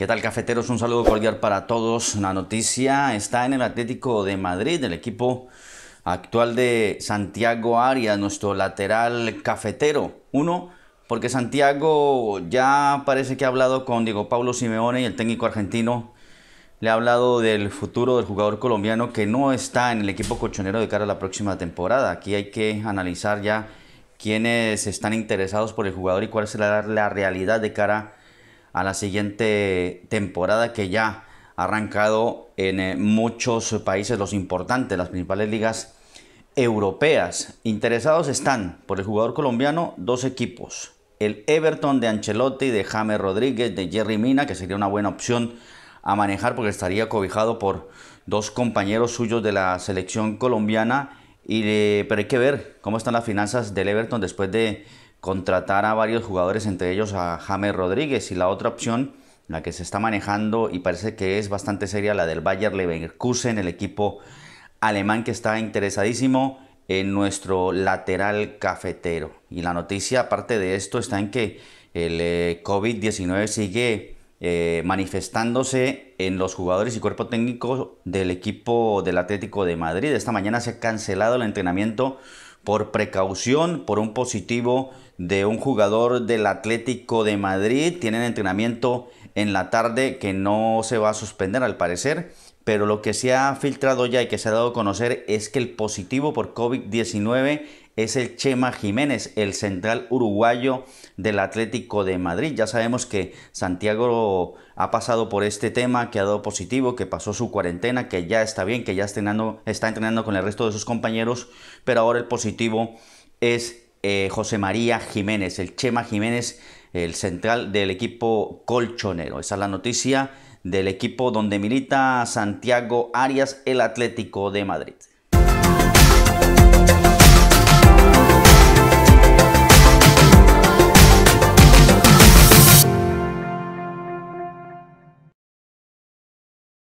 ¿Qué tal cafeteros? Un saludo cordial para todos. La noticia está en el Atlético de Madrid, el equipo actual de Santiago Arias, nuestro lateral cafetero. Uno, porque Santiago ya parece que ha hablado con Diego Pablo Simeone y el técnico argentino. Le ha hablado del futuro del jugador colombiano que no está en el equipo colchonero de cara a la próxima temporada. Aquí hay que analizar ya quiénes están interesados por el jugador y cuál será la realidad de cara a a la siguiente temporada que ya ha arrancado en eh, muchos países los importantes, las principales ligas europeas. Interesados están por el jugador colombiano dos equipos, el Everton de Ancelotti, de James Rodríguez, de Jerry Mina, que sería una buena opción a manejar porque estaría cobijado por dos compañeros suyos de la selección colombiana. Y de, eh, pero hay que ver cómo están las finanzas del Everton después de contratar a varios jugadores, entre ellos a James Rodríguez. Y la otra opción, la que se está manejando y parece que es bastante seria, la del Bayer Leverkusen, el equipo alemán que está interesadísimo en nuestro lateral cafetero. Y la noticia, aparte de esto, está en que el eh, COVID-19 sigue eh, manifestándose en los jugadores y cuerpo técnico del equipo del Atlético de Madrid. Esta mañana se ha cancelado el entrenamiento por precaución por un positivo de un jugador del Atlético de Madrid. Tienen entrenamiento en la tarde que no se va a suspender al parecer pero lo que se ha filtrado ya y que se ha dado a conocer es que el positivo por COVID-19 es el Chema Jiménez, el central uruguayo del Atlético de Madrid. Ya sabemos que Santiago ha pasado por este tema, que ha dado positivo, que pasó su cuarentena, que ya está bien, que ya está entrenando, está entrenando con el resto de sus compañeros, pero ahora el positivo es eh, José María Jiménez, el Chema Jiménez, el central del equipo colchonero. Esa es la noticia del equipo donde milita Santiago Arias, el Atlético de Madrid.